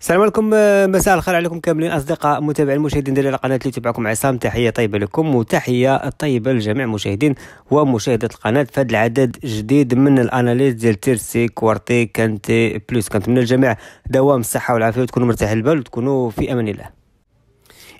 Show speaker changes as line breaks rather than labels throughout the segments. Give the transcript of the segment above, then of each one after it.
السلام عليكم آه، مساء الخير عليكم كاملين اصدقاء متابعين المشاهدين ديال القناه اللي تبعكم عصام تحيه طيبه لكم وتحيه طيبه لجميع المشاهدين ومشاهده القناه في هذا العدد جديد من الاناليز ديال تيرسي كوارتي كانتي بلوس كنتمنى الجميع دوام الصحه والعافيه وتكونوا مرتاح البال وتكونوا في امان الله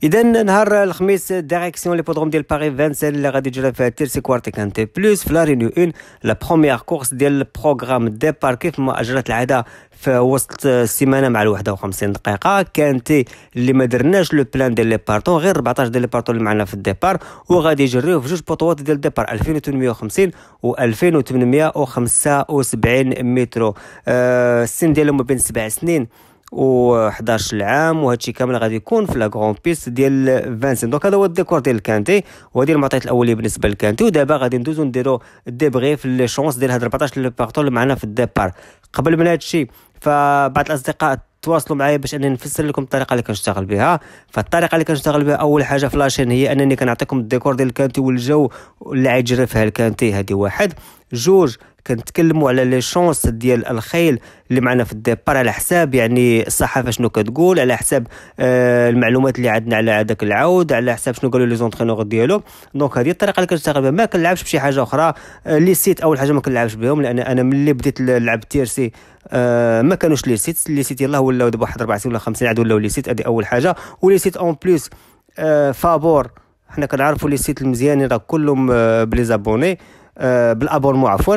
اذا نهار الخميس ديريكسيون لي بودروم ديال باري فانسان اللي غادي تجرى فيها تيرسي كوارتي كانتي بلوس في لا رينيو اون لا بروميير كورس ديال البروغرام ديبار كيف ما اجرت العاده في وسط السيمانه مع ال 51 دقيقه كانتي اللي ما درناش لو بلان ديال لي بارتون غير 14 ديال لي بارتون اللي معنا في الديبار وغادي يجريو في جوج بوطوات ديال الديبار 2850 و 2875 مترو أه السن ديالهم ما بين سبع سنين و11 العام وهادشي كامل غادي يكون في لا غران بيست ديال فانسين دونك هذا هو الديكور ديال الكانتي وهذه المعطيات الاوليه بالنسبه للكانتي ودابا غادي ندوزو نديرو ديبغي في لي شونس ديال هاد 14 بارتون اللي معنا في الديبار قبل من هادشي فبعض الاصدقاء تواصلوا معايا باش انني نفسر لكم الطريقه اللي كنشتغل بها فالطريقه اللي كنشتغل بها اول حاجه في لاشين هي انني كنعطيكم الديكور ديال الكانتي والجو اللي عيجري فيها الكانتي هذه واحد جوج كنتكلموا على لي شونس ديال الخيل اللي معنا في الديبار على حساب يعني الصحافه شنو كتقول على حساب آه المعلومات اللي عندنا على هذاك العود على حساب شنو قالوا لي زونترينور ديالو دونك هذه الطريقه اللي كنشتغل بها ما كنلعبش بشي حاجه اخرى آه لي سيت اول حاجه ما كنلعبش بهم لان انا ملي بديت نلعب تي ار سي آه ما كانوش لي سيت لي سيت يلاه ولاو دابا واحد سنين ولا سنين عاد ولاو لي سيت هذه اول حاجه ولي سيت اون بليس آه فابور حنا كنعرفوا لي سيت المزيانين راه كلهم آه، بلي زابوني آه، بالابونمون عفوا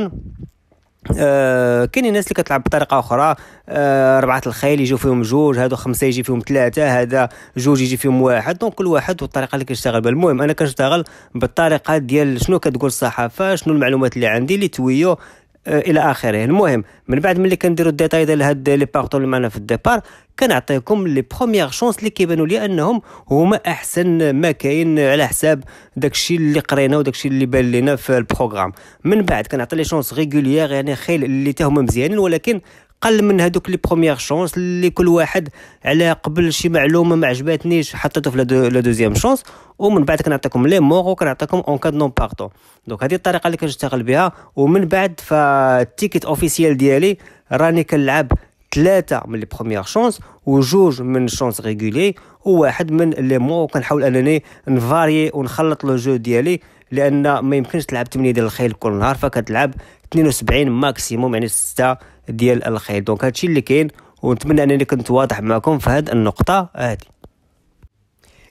آه كاين ناس اللي كتلعب بطريقه اخرى آه ربعه الخيل يجيو فيهم جوج هادو خمسه يجي فيهم ثلاثه هذا جوج يجي فيهم واحد دونك كل واحد والطريقه اللي كيشتغل بها المهم انا كنشتغل بالطريقه ديال شنو كتقول الصحافه شنو المعلومات اللي عندي اللي تويو آه، الى اخره المهم من بعد ملي كنديروا الديتاي ديال هاد لي بارتو اللي معنا في الديبار كنعطيكم لي بروميير شونس اللي كيبانوا لي انهم هما احسن ما كاين على حساب داكشي اللي قرينا وداكشي اللي بان لينا في البروغرام من بعد كنعطي لي شونس ريغوليير يعني خيل اللي تا هما مزيانين ولكن قل من هذوك لي بروميير شونس اللي كل واحد على قبل شي معلومه ما عجباتنيش حطيته في لا دوزيام شونس ومن بعد كنعطيكم لي مور وكنعطيكم اون كاد نون بارتون دونك هذه الطريقه اللي كنشتغل بها ومن بعد فالتيكيت اوفيسيال ديالي راني كنلعب ثلاثة من لي بروميير شونس وجوج من شونس ريغولي وواحد من لي مو وكنحاول انني نفاريي ونخلط لو جو ديالي لان ما يمكنش تلعب 8 ديال الخيل كل نهار فكتلعب 72 ماكسيموم يعني 6 ديال الخيل دونك هادشي اللي كاين ونتمنى انني كنت واضح معكم في هذه النقطه هذه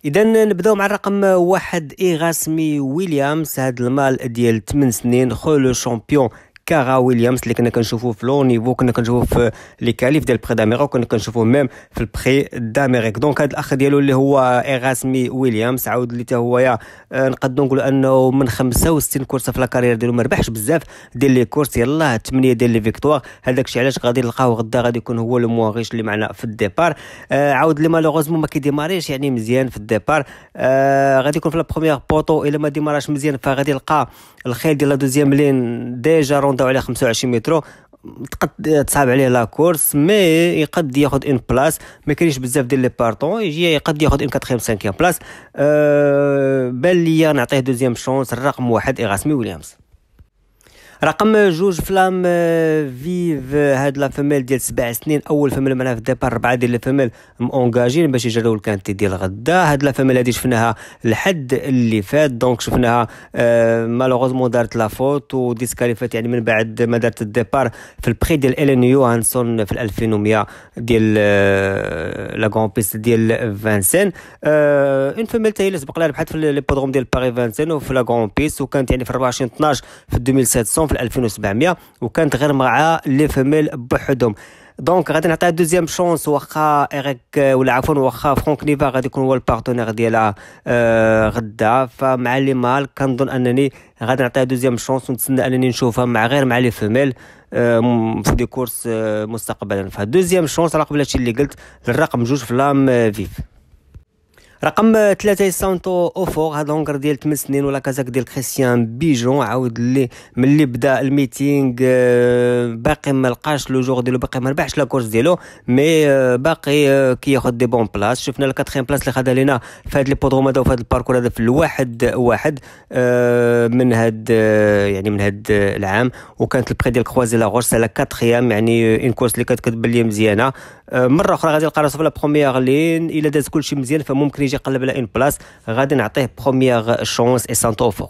اذا نبداو مع الرقم واحد ايغاسمي ويليامز هاد المال ديال 8 سنين خو لو شامبيون كاغا ويليامز اللي كنا كنشوفوه في لو نيفو كنا كنشوفوه في لي كاليف ديال بري داميريك وكنا كنشوفوه ميم في البري داميريك دونك هذا الاخ ديالو اللي هو ايغاسمي ويليامز عاود اللي تا هو يا آه، نقدروا نقولوا انه من 65 كورسه في لاكارير ديالو ما ربحش بزاف ديال لي كورس يلاه 8 ديال لي فيكتوار هذاك الشيء علاش غادي نلقاه غدا غادي يكون هو لو مواغيش اللي معنا في الديبار آه عاود اللي مالوغوزمون ما كيديماريش يعني مزيان في الديبار آه غادي يكون في لا بروميير بوطو الا ما ديماراش مزيان فغادي يلقى الخيل ديال لا دوزيام لين ديجا رونداو عليه 25 مترو تقد تصعب عليه لا كورس مي يقد ياخذ ان بلاص ما كاينش بزاف ديال لي بارطون يجي يقد ياخذ ان كاتخيام سانكيام بلاص أه بان ليا نعطيه دوزيام شونس الرقم واحد ايغاسمي ويليامز رقم جوج فلام فيف آه، هاد لا فيميل ديال سبع سنين اول فيميل معنا في الديبار ربعه ديال الفيميل مونجاجين باش يجريو الكانتي ديال غدا هاد لا فيميل هادي شفناها الحد اللي فات دونك شفناها مالوغوزمون آه، دارت لا فوت وديسكاليفات يعني من بعد ما دارت الديبار في البخي ديال الين يوهانسون في 2100 ديال لا كون بيس ديال فانسين اون فيميل تاهي اللي سبق لها ربحات في لي بودروم ديال باري فانسين وفي لا كون بيس وكانت يعني في 24 12 في 2700 في 2700 وكانت غير مع لي فيميل بوحدهم دونك غادي نعطيها دوزيام شونس واخا اريك ولا عفوا واخا فرانك نيفا غادي يكون هو البارتنير ديالها آه غدا فمع لي مال كنظن انني غادي نعطيها دوزيام شونس ونتسنى انني نشوفها مع غير مع لي فيميل آه في دي كورس آه مستقبلا فدوزيام شونس على قبل هادشي اللي قلت الرقم جوج في لام آه، فيف رقم ثلاثة سانتو اوفور هاد لونغر ديال 8 سنين ولا كازاك ديال كريستيان بيجون عاود اللي ملي بدا الميتينغ آه، باقي ما لقاش لو جور ديالو باقي ما ربحش لا كورس ديالو مي آه، باقي آه، كياخد دي بون بلاص شفنا لا بلاص اللي خدها لينا في لي ليبودروم هذا وفي هاد الباركور هذا في الواحد واحد من هاد يعني من هاد العام وكانت البخي ديال كروازي لا على كاتخيام يعني اون كورس اللي كتكتب لي مزيانه مره اخرى غادي نلقى راسو في لا بروميير لين الا داز كلشي مزيان فممكن يجي يقلب على اون بلاص غادي نعطيه بروميير شونس اي سانتوفور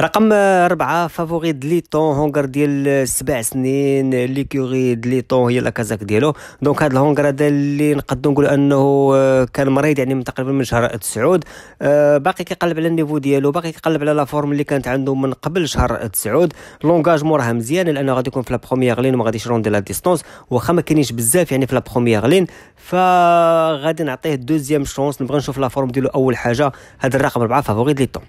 رقم أربعة فافوري دليتون هونغر ديال سبع سنين ليكوري دليتون هي لاكازاك ديالو دونك هاد الهونغر هذا اللي نقدو نقول انه آه، كان مريض يعني من تقريبا من شهر تسعود آه، باقي كيقلب على النيفو ديالو باقي كيقلب على لا فورم اللي كانت عنده من قبل شهر تسعود لونجاجمون راه مزيان لانه غادي يكون في لا بروميير لين وما غاديش يروندي لا ديستونس واخا ما كاينينش بزاف يعني في لا بروميير لين فغادي نعطيه دوزيام شونس نبغي نشوف لا فورم ديالو اول حاجه هذا الرقم أربعة فافوري دليتون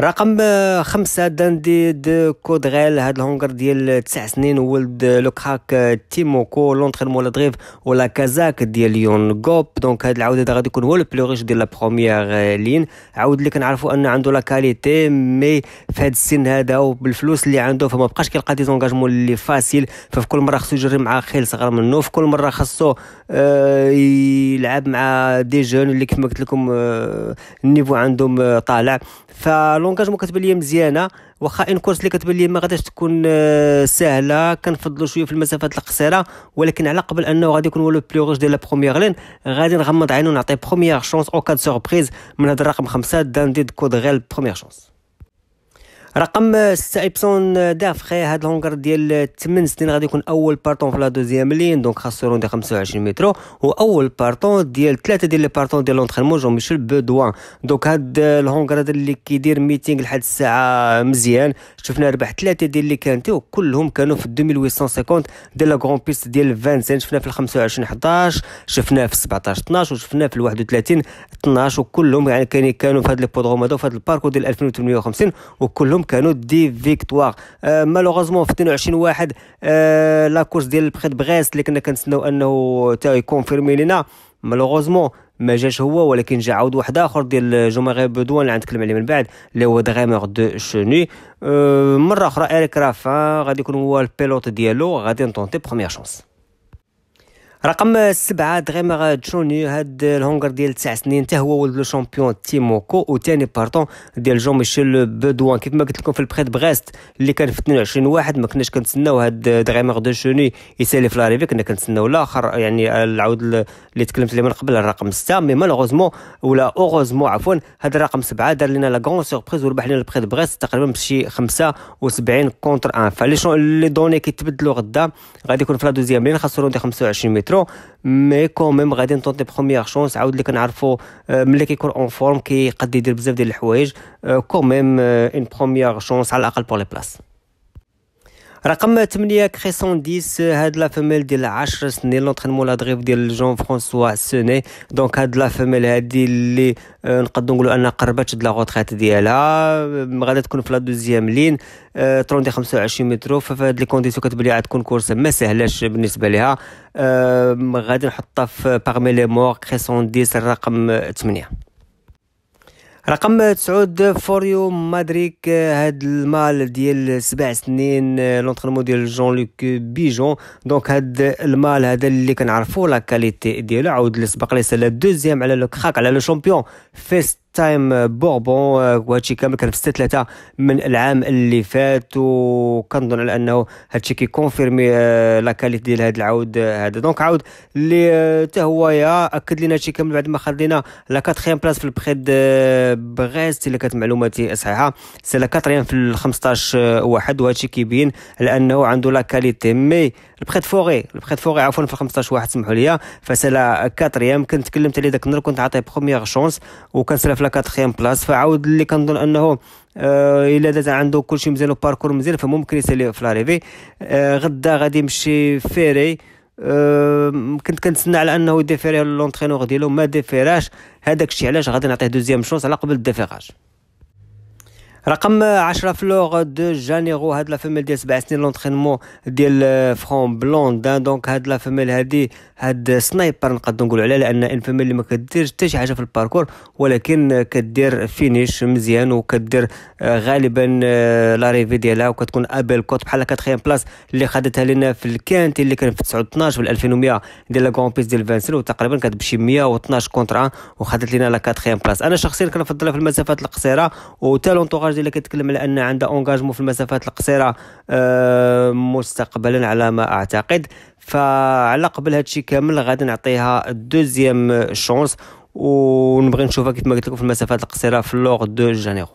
رقم خمسة داندي دو كودغيل هاد الهونغر ديال تسع سنين ولد لوكخاك تيموكو لونترينمون مولا دغيف ولا كازاك ديال ليون غوب دونك هاد العودة هذا غادي يكون هو لو بلوغيش ديال لا بروميير لين عاود اللي كنعرفو ان عنده لا كاليتي مي في هاد السن هذا وبالفلوس اللي عنده فما بقاش كيلقى دي زونكاجمون اللي فاسيل ففي كل مرة خصو يجري مع خيل صغر منه في كل مرة خصو آه يلعب مع دي جون اللي كما قلت لكم آه النيفو عندهم آه، طالع فلو لونكاجمون كتبان ليا مزيانه واخا ان كورس اللي كتبان ليا ما غاديش تكون آه، سهله كنفضلوا شويه في المسافات القصيره ولكن على قبل انه غادي يكون هو لو بلو ديال لا بروميير لين غادي نغمض عينو ونعطي بروميير شونس او كاد سوربريز من هذا الرقم خمسة ديد كود غير بروميير شونس رقم 6 ايبسون دافخي هاد الهونغر ديال 8 سنين غادي يكون اول بارطون في لا دوزيام لين دونك خاصو يروندي 25 متر واول بارطون ديال ثلاثه ديال لي بارطون ديال لونترينمون جون ميشيل بودوان دونك هاد الهونغر هذا اللي كيدير ميتينغ لحد الساعه مزيان شفنا ربح ثلاثه ديال لي كانتي وكلهم كانوا في 2850 ديال لا غون بيست ديال 25 شفنا في 25 11 شفناه في 17 12 وشفناه في 31 12 وكلهم يعني كانوا في هاد لي بودروم هذا وفي هاد الباركو ديال 2850 وكلهم كانوا دي فيكتوار آه مالوغوزمون في 22 واحد آه لا كورس ديال البخيت بغاز اللي كنا كنتسناو انه تا يكونفيرمي لينا مالوغوزمون ما جاش هو ولكن جا عاود واحد اخر ديال جوماغي بودوان اللي غنتكلم عليه من بعد اللي هو دغيمور دو شوني أه مره اخرى اريك رافا غادي يكون هو البيلوت ديالو غادي نطونتي بروميير شونس رقم سبعة دغيمغ جوني هاد الهونغر ديال تسع سنين تا هو ولد لو شامبيون تيموكو وتاني بارطون ديال جون ميشيل بدوان كيف ما قلت لكم في البخي بغاست اللي كان في 22 واحد ما كناش كنتسناو هاد دغيمغ دو جوني يسالي في لاريفي كنا كنتسناو الاخر يعني العود اللي تكلمت عليه من قبل الرقم ستة مي مالوغوزمون ولا اوغوزمون عفوا هاد الرقم سبعة دار لنا لا كون سوربريز وربح لنا البخي بغاست تقريبا بشي 75 كونتر 1 فلي لي دوني كيتبدلوا غدا غادي يكون في لا دوزيام لين خاصو 25 متر mais quand même, c'est une première chance. Au-delà, on a besoin de milieux en forme qui, malgré des besoins de quand même une première chance, au moins pour les places. رقم 8 كريسون ديس هاد لا فيميل ديال 10 سنين لونترينمون لا دريف ديال جون فرانسوا سوني دونك هاد لا فيميل هادي اللي آه، نقدر نقولوا انها قربت لا غوتريت ديالها آه، غادي تكون في لا دوزيام لين 30 25 مترو فهاد لي كونديسيون كتبان لي عاد تكون كورس ما سهلاش بالنسبه ليها آه، غادي نحطها في باغمي لي مور كريسون ديس الرقم 8 رقم تسعود فوريو مادريك هاد المال ديال سبع سنين آه، لونترينمون ديال جون لوك بيجون دونك هاد المال هذا اللي كنعرفو لا كاليتي ديالو عاود اللي سبق لي سالا دوزيام على لو كراك على لو شامبيون فيست تايم بوربون آه، وهادشي كامل كان في 6 3 من العام اللي فات وكنظن على انه هادشي كيكونفيرمي آه، لا كاليتي ديال هاد العود هذا آه، دونك عاود اللي حتى هو يا اكد لنا هادشي كامل بعد ما خد لنا لا 4 بلاص في البخيد بريست الا كانت معلوماتي صحيحه سي لا 4 في ال 15 واحد وهادشي كيبين على انه عنده لا كاليتي مي البخيت فوغي البخيت فوغي عفوا في 15 واحد سمحوا لي فسلا 4 كنت تكلمت عليه داك النهار كنت عاطيه بروميير شونس وكان سلا في لا كاتخيام بلاص فعاود اللي كنظن انه آه الا داز عنده كلشي مزيان وباركور مزيان فممكن يسالي في لاريفي آه غدا غادي يمشي فيري أه كنت كنتسنى على انه يديفيري لونترينور ديالو ما ديفيراش هذاك الشيء علاش غادي نعطيه دوزيام شونس على قبل الديفيراج رقم 10 فلوغ دو جانيرو هاد لا فيميل ديال سبع سنين لونترينمون ديال فرون بلوندان دونك هاد لا فيميل هادي هاد سنايبر نقدر نقولوا عليها لان ان فيميل اللي ما كديرش حتى شي حاجه في الباركور ولكن كدير فينيش مزيان وكدير آه، غالبا آه، لاريفي ديالها وكتكون ابل كوت بحال كاتخيام بلاص اللي خدتها لنا في الكانتي اللي كان في 12 في 2100 ديال لا كون بيس ديال فانسل وتقريبا كانت بشي 112 كونتر 1 وخدت لنا لا كاتخيام بلاص انا شخصيا كنفضلها في المسافات القصيره وتا البرامج اللي كتكلم على ان عندها اونغاجمون في المسافات القصيره آه، مستقبلا على ما اعتقد فعلى قبل هادشي كامل غادي نعطيها دوزيام شونس ونبغي نشوفها كيف ما قلت لكم في المسافات القصيره في لوغ دو جانيرو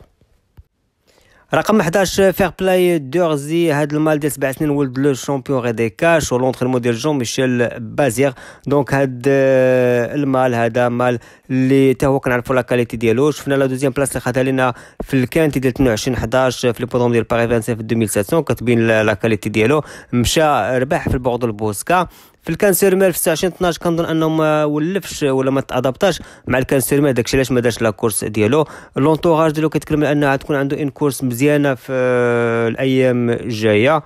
رقم 11 فير بلاي دورزي هذا المال ديال سبع سنين ولد لو شامبيون كاش ولونترينمون ديال جون ميشيل بازيغ دونك هاد آه، المال هذا مال اللي تا هو كنعرفوا لا كاليتي ديالو شفنا لا دوزيام بلاص اللي خدها لينا في الكانتي ديال 22 11 في البودوم ديال باري 25 في 2700 كتبين لا كاليتي ديالو مشى ربح في البوردو البوسكا في الكانسير مير في 26 12 كنظن انه ما آه، ولفش آه، ولا ما تادابتاش مع الكانسير مير داكشي علاش ما دارش لا كورس ديالو لونتوراج ديالو كيتكلم على انها تكون عنده ان كورس مزيانه في آه، الايام الجايه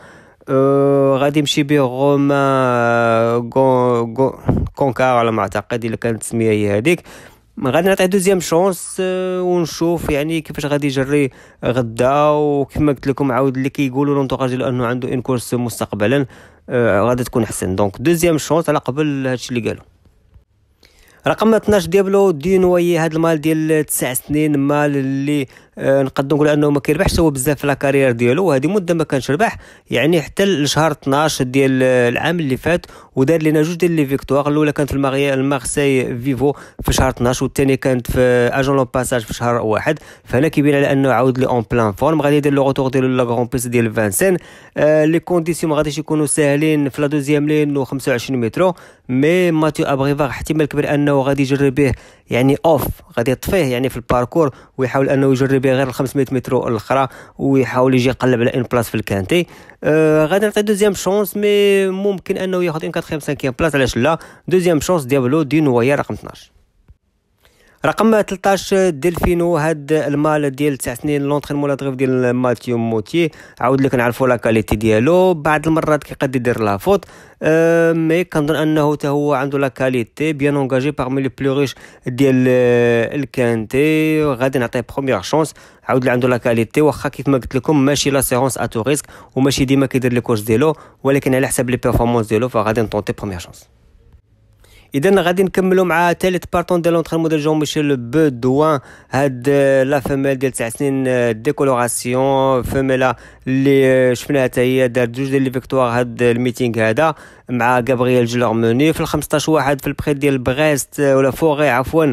أه غادي يمشي به غوما كونكار على ما اعتقد الا كانت التسميه هي هذيك غادي نعطيه دوزيام شونس ونشوف يعني كيفاش غادي يجري غدا وكما قلت لكم عاود اللي كيقولوا لونطوغاج ديالو انه عنده ان كورس مستقبلا آه، غادي تكون احسن دونك دوزيام شونس على قبل هادشي اللي قالوا رقم 12 ديابلو دي نوي هاد المال ديال 9 سنين مال اللي آه آه، نقدر نقول انه ما كيربحش هو بزاف في لاكارير ديالو وهذه مده ما كانش ربح يعني حتى لشهر 12 ديال آه، العام اللي فات ودار لنا جوج ديال لي فيكتوار الاولى كانت في المارسي فيفو في شهر 12 والثانيه كانت في اجون لون باساج في شهر واحد فهنا كيبين على انه عاود لي اون بلان فورم غادي يدير لو روتور ديالو لا غون بيس ديال فانسين آه، لي كونديسيون ما غاديش يكونوا ساهلين في لا دوزيام لين و 25 مترو مي ماتيو ابريفار احتمال كبير انه غادي به يعني اوف غادي يطفيه يعني في الباركور ويحاول انه يجرب بها غير 500 متر الاخرى ويحاول يجي يقلب على ان بلاص في الكانتي آه غادي نعطي دوزيام شونس مي ممكن انه ياخذ ان 4 5 بلاص علاش لا دوزيام شونس ديابلو دي نوايا رقم 12 رقم 13 ديلفينو هاد المال ديال 9 سنين لونترينمون لا دغيف ديال ماتيو موتي عاود لك نعرفوا لا كاليتي ديالو بعض المرات كيقد يدير لا فوت أه، مي كنظن انه حتى هو عنده لا كاليتي بيان اونجاجي باغمي لي بلو ريش ديال آه، الكانتي غادي نعطيه بروميير شونس عاود لي عنده لا كاليتي واخا كيف ما قلت لكم ماشي لا سيرونس اتو ريسك وماشي ديما كيدير لي كوش ديالو ولكن على حساب لي بيرفورمانس ديالو فغادي نطونتي بروميير شونس اذا غادي نكملوا مع ثالث بارتون ديال لونتر ديال جون ميشيل بودوان هاد آه، لا فيميل ديال 9 سنين ديكولوراسيون آه، فيميلا اللي آه، شفناها حتى هي دارت جوج ديال لي فيكتوار هاد الميتينغ هذا مع غابرييل جلورموني في ال 15 واحد في البخيت ديال بريست ولا فوري عفوا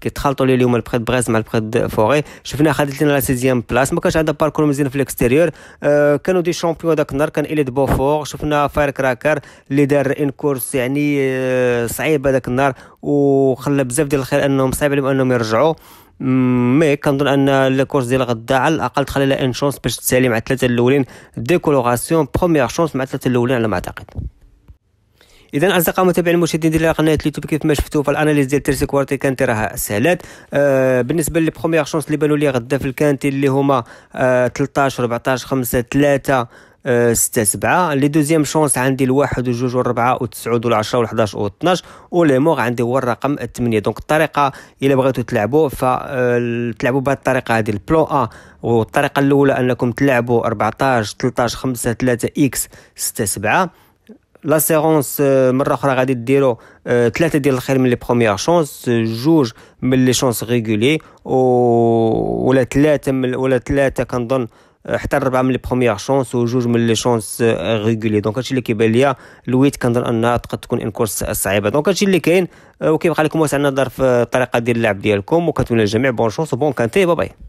كيتخلطوا لي اليوم البريد بريز مع البريد فوري شفنا خدت لنا لا سيزيام بلاس ما كانش عندها باركور مزيان في الاكستيريور آه كانوا دي شامبيون داك النهار كان اليد بوفور شفنا فاير كراكر اللي دار ان كورس يعني آه، صعيبه داك النهار وخلى بزاف ديال الخير انهم صعيب عليهم انهم يرجعوا مي كنظن ان الكورس ديال غدا على الاقل تخلي لها ان شونس باش تسالي مع الثلاثه الاولين ديكولوراسيون بروميير شونس مع الثلاثه الاولين على ما اعتقد اذا اصدقاء متابعين المشاهدين ديال قناه اليوتيوب كيف ما شفتوا فالاناليز ديال تيرسي كوارتي كانت راها سهلات آه بالنسبه لي بروميير شونس اللي بانوا لي غدا في الكانتي اللي هما آه 13 14 5 3 ستة 7 لي دوزيام شونس عندي الواحد وجوج والربعة والتسعود والعشرة والحداش والتناش ولي موغ عندي هو الرقم الثمانية دونك الطريقة إلا بغيتو تلعبو فتلعبو آه، بهاد الطريقة هادي البلو أ والطريقة الأولى أنكم تلعبو 14 13 5 3 إكس 6 7 لا سيرونس euh, مره اخرى غادي ديرو ثلاثه آه، ديال الخير من لي بروميير شونس جوج من لي شونس ريغولي ولا ثلاثه من ولا ثلاثه كنظن آه، حتى ربعه من لي بروميير شونس وجوج من لي شونس ريغولي دونك هادشي اللي كيبان ليا الويت كنظن انها تقد تكون ان كورس صعيبه دونك هادشي اللي كاين آه، وكيبقى لكم واسع النظر في الطريقه ديال اللعب ديالكم وكنتمنى الجميع بون شونس وبون كانتي باي باي